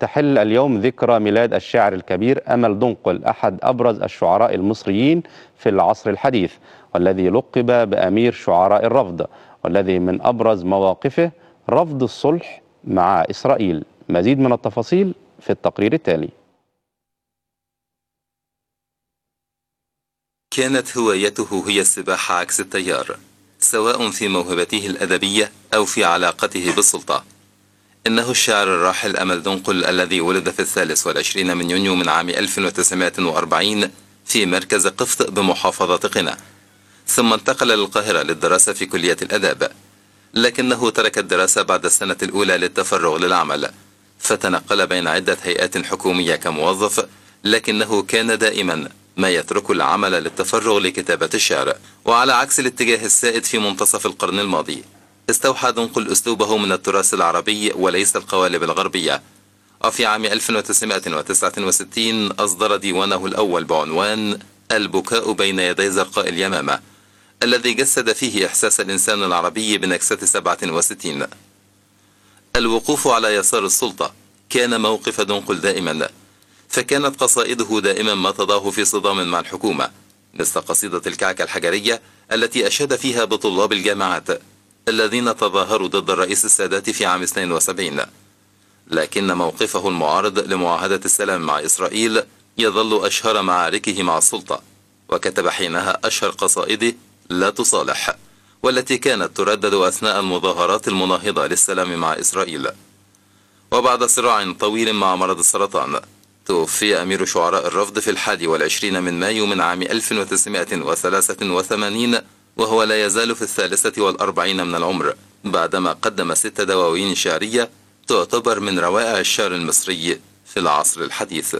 تحل اليوم ذكرى ميلاد الشاعر الكبير أمل دنقل أحد أبرز الشعراء المصريين في العصر الحديث والذي لقب بأمير شعراء الرفض والذي من أبرز مواقفه رفض الصلح مع إسرائيل مزيد من التفاصيل في التقرير التالي كانت هوايته هي السباحة عكس التيار سواء في موهبته الأدبية أو في علاقته بالسلطة إنه الشاعر الراحل أمل دنقل الذي ولد في الثالث والعشرين من يونيو من عام 1940 في مركز قفط بمحافظة قنا ثم انتقل للقاهرة للدراسة في كلية الأداب لكنه ترك الدراسة بعد السنة الأولى للتفرغ للعمل فتنقل بين عدة هيئات حكومية كموظف لكنه كان دائما ما يترك العمل للتفرغ لكتابة الشعر وعلى عكس الاتجاه السائد في منتصف القرن الماضي استوحى دنقل أسلوبه من التراث العربي وليس القوالب الغربية وفي عام 1969 أصدر ديوانه الأول بعنوان البكاء بين يدي زرقاء اليمامة الذي جسد فيه إحساس الإنسان العربي بنكسة 67 الوقوف على يسار السلطة كان موقف دنقل دائما فكانت قصائده دائما ما تضاه في صدام مع الحكومة مثل قصيدة الكعكة الحجرية التي أشاد فيها بطلاب الجامعات الذين تظاهروا ضد الرئيس السادات في عام 72 لكن موقفه المعارض لمعاهدة السلام مع إسرائيل يظل أشهر معاركه مع السلطة وكتب حينها أشهر قصائده لا تصالح والتي كانت تردد أثناء المظاهرات المناهضة للسلام مع إسرائيل وبعد صراع طويل مع مرض السرطان توفي أمير شعراء الرفض في الحادي والعشرين من مايو من عام 1983 وهو لا يزال في الثالثة والأربعين من العمر بعدما قدم ست دواوين شعرية تعتبر من روائع الشعر المصري في العصر الحديث